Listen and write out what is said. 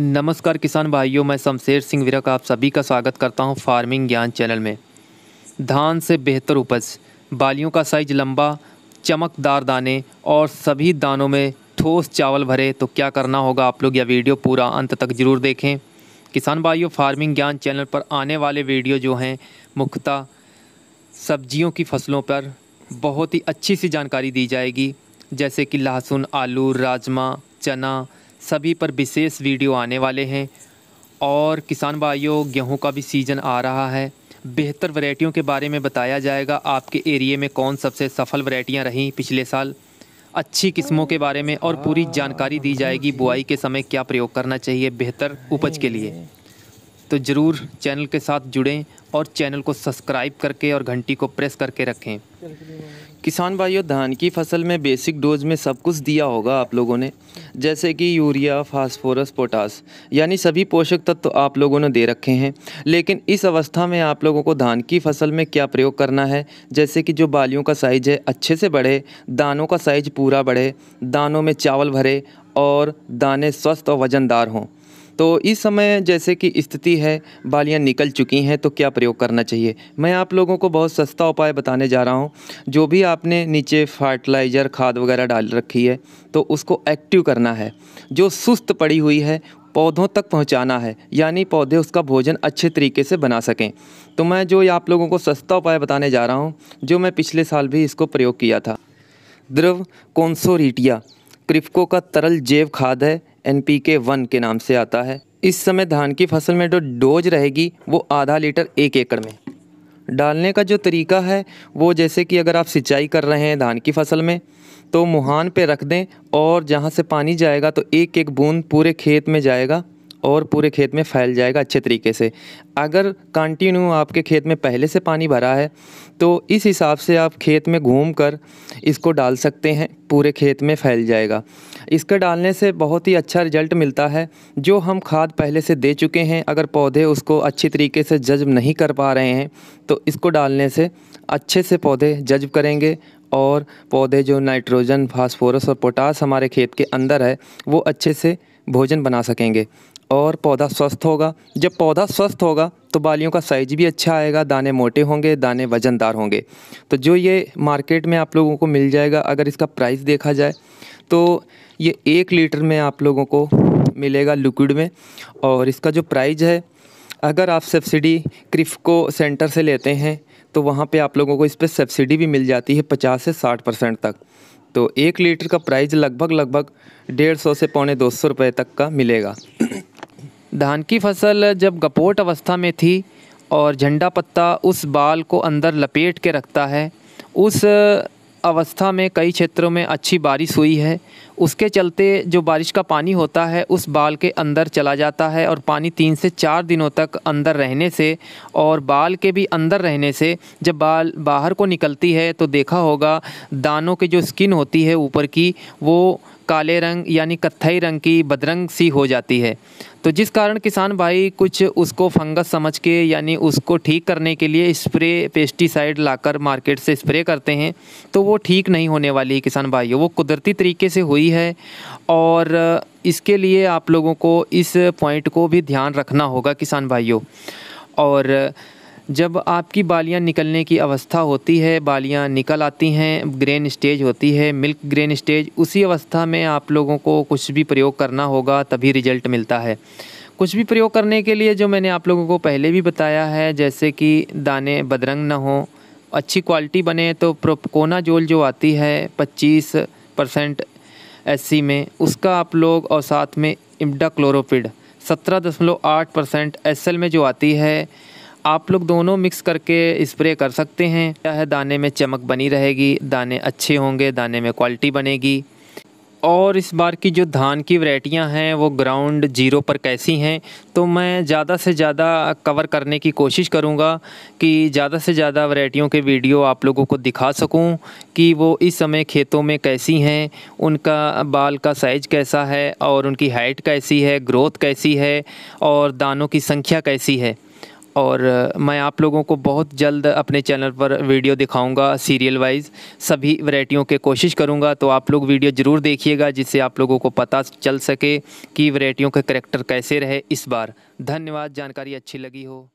नमस्कार किसान भाइयों मैं शमशेर सिंह विरक आप सभी का स्वागत करता हूं फार्मिंग ज्ञान चैनल में धान से बेहतर उपज बालियों का साइज लंबा चमकदार दाने और सभी दानों में ठोस चावल भरे तो क्या करना होगा आप लोग यह वीडियो पूरा अंत तक ज़रूर देखें किसान भाइयों फार्मिंग ज्ञान चैनल पर आने वाले वीडियो जो हैं मुख्यतः सब्जियों की फसलों पर बहुत ही अच्छी सी जानकारी दी जाएगी जैसे कि लहसुन आलू राजमा चना सभी पर विशेष वीडियो आने वाले हैं और किसान भाइयों गेहूं का भी सीज़न आ रहा है बेहतर वैरायटियों के बारे में बताया जाएगा आपके एरिए में कौन सबसे सफल वरायटियाँ रहीं पिछले साल अच्छी किस्मों के बारे में और पूरी जानकारी दी जाएगी बुआई के समय क्या प्रयोग करना चाहिए बेहतर उपज के लिए तो ज़रूर चैनल के साथ जुड़ें और चैनल को सब्सक्राइब करके और घंटी को प्रेस करके रखें किसान भाइयों धान की फसल में बेसिक डोज में सब कुछ दिया होगा आप लोगों ने जैसे कि यूरिया फास्फोरस पोटास यानी सभी पोषक तत्व तो आप लोगों ने दे रखे हैं लेकिन इस अवस्था में आप लोगों को धान की फसल में क्या प्रयोग करना है जैसे कि जो बालियों का साइज है अच्छे से बढ़े दानों का साइज पूरा बढ़े दानों में चावल भरे और दाने स्वस्थ और वज़नदार हों तो इस समय जैसे कि स्थिति है बालियाँ निकल चुकी हैं तो क्या प्रयोग करना चाहिए मैं आप लोगों को बहुत सस्ता उपाय बताने जा रहा हूँ जो भी आपने नीचे फर्टिलाइज़र खाद वगैरह डाल रखी है तो उसको एक्टिव करना है जो सुस्त पड़ी हुई है पौधों तक पहुंचाना है यानी पौधे उसका भोजन अच्छे तरीके से बना सकें तो मैं जो आप लोगों को सस्ता उपाय बताने जा रहा हूँ जो मैं पिछले साल भी इसको प्रयोग किया था द्रव कौनसोरीटिया क्रिप्को का तरल जैव खाद है एन पी के वन के नाम से आता है इस समय धान की फसल में जो डोज रहेगी वो आधा लीटर एक एकड़ में डालने का जो तरीका है वो जैसे कि अगर आप सिंचाई कर रहे हैं धान की फसल में तो मुहान पे रख दें और जहाँ से पानी जाएगा तो एक एक बूंद पूरे खेत में जाएगा और पूरे खेत में फैल जाएगा अच्छे तरीके से अगर कंटिन्यू आपके खेत में पहले से पानी भरा है तो इस हिसाब से आप खेत में घूम कर इसको डाल सकते हैं पूरे खेत में फैल जाएगा इसका डालने से बहुत ही अच्छा रिजल्ट मिलता है जो हम खाद पहले से दे चुके हैं अगर पौधे उसको अच्छी तरीके से जज्ब नहीं कर पा रहे हैं तो इसको डालने से अच्छे से पौधे जज्ब करेंगे और पौधे जो नाइट्रोजन फास्फोरस और पोटास हमारे खेत के अंदर है वो अच्छे से भोजन बना सकेंगे और पौधा स्वस्थ होगा जब पौधा स्वस्थ होगा तो बालियों का साइज भी अच्छा आएगा दाने मोटे होंगे दाने वजनदार होंगे तो जो ये मार्केट में आप लोगों को मिल जाएगा अगर इसका प्राइस देखा जाए तो ये एक लीटर में आप लोगों को मिलेगा लिक्विड में और इसका जो प्राइज है अगर आप सब्सिडी क्रिफ्को सेंटर से लेते हैं तो वहाँ पे आप लोगों को इस पर सब्सिडी भी मिल जाती है पचास से साठ परसेंट तक तो एक लीटर का प्राइस लगभग लगभग डेढ़ सौ से पौने दो सौ रुपये तक का मिलेगा धान की फसल जब गपोट अवस्था में थी और झंडा पत्ता उस बाल को अंदर लपेट के रखता है उस अवस्था में कई क्षेत्रों में अच्छी बारिश हुई है उसके चलते जो बारिश का पानी होता है उस बाल के अंदर चला जाता है और पानी तीन से चार दिनों तक अंदर रहने से और बाल के भी अंदर रहने से जब बाल बाहर को निकलती है तो देखा होगा दानों के जो स्किन होती है ऊपर की वो काले रंग यानी कत्थई रंग की बदरंग सी हो जाती है तो जिस कारण किसान भाई कुछ उसको फंगस समझ के यानी उसको ठीक करने के लिए स्प्रे पेस्टिसाइड लाकर मार्केट से स्प्रे करते हैं तो वो ठीक नहीं होने वाली है किसान भाइयों वो कुदरती तरीके से हुई है और इसके लिए आप लोगों को इस पॉइंट को भी ध्यान रखना होगा किसान भाइयों और जब आपकी बालियां निकलने की अवस्था होती है बालियां निकल आती हैं ग्रेन स्टेज होती है मिल्क ग्रेन स्टेज उसी अवस्था में आप लोगों को कुछ भी प्रयोग करना होगा तभी रिजल्ट मिलता है कुछ भी प्रयोग करने के लिए जो मैंने आप लोगों को पहले भी बताया है जैसे कि दाने बदरंग ना हो अच्छी क्वालिटी बने तो प्रोपकोना जोल जो आती है पच्चीस परसेंट एस में उसका आप लोग और साथ में इमडा क्लोरोपिड सत्रह दशमलव आठ परसेंट एस में जो आती है आप लोग दोनों मिक्स करके स्प्रे कर सकते हैं क्या है दाने में चमक बनी रहेगी दाने अच्छे होंगे दाने में क्वालिटी बनेगी और इस बार की जो धान की वैरायटियां हैं वो ग्राउंड जीरो पर कैसी हैं तो मैं ज़्यादा से ज़्यादा कवर करने की कोशिश करूँगा कि ज़्यादा से ज़्यादा वैरायटियों के वीडियो आप लोगों को दिखा सकूँ कि वो इस समय खेतों में कैसी हैं उनका बाल का साइज कैसा है और उनकी हाइट कैसी है ग्रोथ कैसी है और दानों की संख्या कैसी है और मैं आप लोगों को बहुत जल्द अपने चैनल पर वीडियो दिखाऊंगा सीरियल वाइज सभी वैरायटियों के कोशिश करूंगा तो आप लोग वीडियो ज़रूर देखिएगा जिससे आप लोगों को पता चल सके कि वैरायटियों के करेक्टर कैसे रहे इस बार धन्यवाद जानकारी अच्छी लगी हो